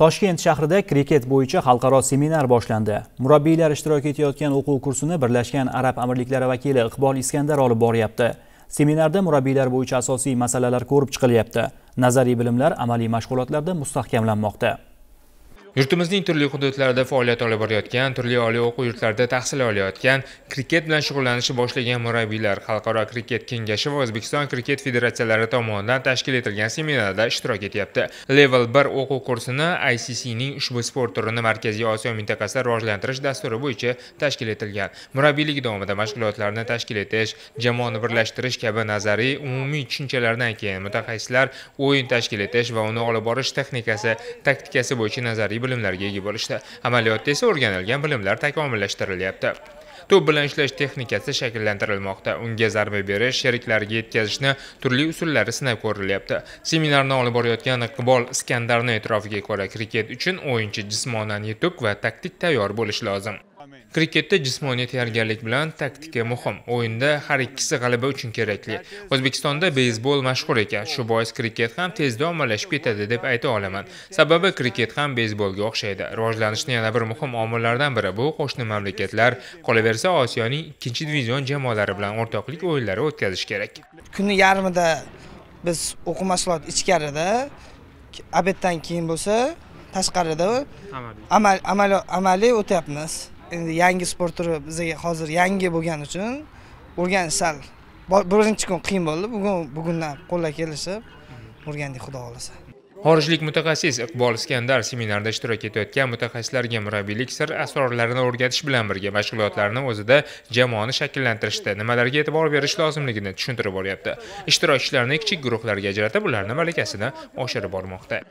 toshkent shahrida kriket bo'yicha xalqaro seminar boshlandi murabbiylar ishtirok etayotgan o'quv kursini birlashgan arab amirliklari vakili iqbol iskandar olib boryapti seminarda murabbiylar bo'yicha asosiy masalalar ko'rib chiqilyapti nazariy bilimlar amaliy mashg'ulotlarda mustahkamlanmoqda yurtimizning turli hududlarida faoliyat olib borayotgan turli oliy o'quv yurtlarida tahsil olayotgan kriket bilan shug'ullanishni boshlagan murabbiylar xalqaro kriket kengashi va o'zbekiston kriket federatsiyalari tomonidan tashkil etilgan seminarda ishtirok etyapti level 1 o'quv kursini iccning ushbu sport turini markaziy osiyo mintaqasida rivojlantirish dasturi bo'yicha tashkil etilgan murabbiylik davomida mashg'ulotlarni tashkil etish jamoani birlashtirish kabi nazariy umumiy tushunchalardan keyin mutaxassislar o'yin tashkil etish va uni olib borish texnikasi taktikasi bo'yicha nazariy bilimlarga ega bo'lishdi amaliyotda esa o'rganilgan bilimlar takomillashtirilyapti to'p bilan ishlash texnikasi shakllantirilmoqda unga zarba berish sheriklarga yetkazishni turli usullari sinab ko'rilyapti seminarni olib borayotgan iqbol iskandarni e'tirofiga ko'ra kriket uchun o'yinchi jismonan yetuk va taktik tayyor bo'lishi lozim Kriketda jismoniy tayyorgarlik bilan taktika muhim. O'yinda har ikkisi g'alaba uchun kerakli. O'zbekistonda beysbol mashhur ekan, shu bois kriket ham tezda ommalashib ketadi deb ayta olaman. Sababi kriket ham beysbolga o'xshaydi. Rivojlanishning yana bir muhim omillaridan biri bu qo'shni mamlakatlar, qolaversa Osiyoning 2 divizion jamoalari bilan o'rtoqlik o'yinlari o'tkazish kerak. Kuni yarmida biz o'quv mashg'ulot ichkarida, obeddan keyin bo'lsa tashqarida amaliy amaliy endi yangi sport turi bizga hozir yangi bo'lgani uchun o'rganish sal birinchi kun qiyin bo'ldi bugun bugundan qo'llar kelishib o'rgandik xudo xohlasa xorijlik mutaxassis iqbol iskandar seminarda ishtirok etayotgan mutaxassislarga murabbiylik sir asrorlarini o'rgatish bilan birga mashg'ulotlarni o'zida jamoani shakllantirishda nimalarga e'tibor berish lozimligini tushuntirib boryapti ishtirokchilarni kichik guruhlarga ajratib ularni malakasini oshirib bormoqda